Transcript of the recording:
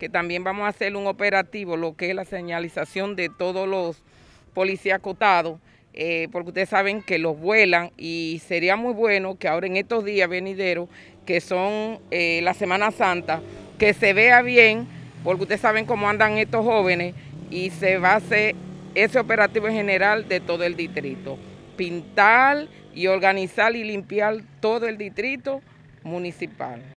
que también vamos a hacer un operativo, lo que es la señalización de todos los policías acotados, eh, porque ustedes saben que los vuelan y sería muy bueno que ahora en estos días venideros, que son eh, la Semana Santa, que se vea bien, porque ustedes saben cómo andan estos jóvenes y se va a hacer ese operativo en general de todo el distrito. Pintar y organizar y limpiar todo el distrito municipal.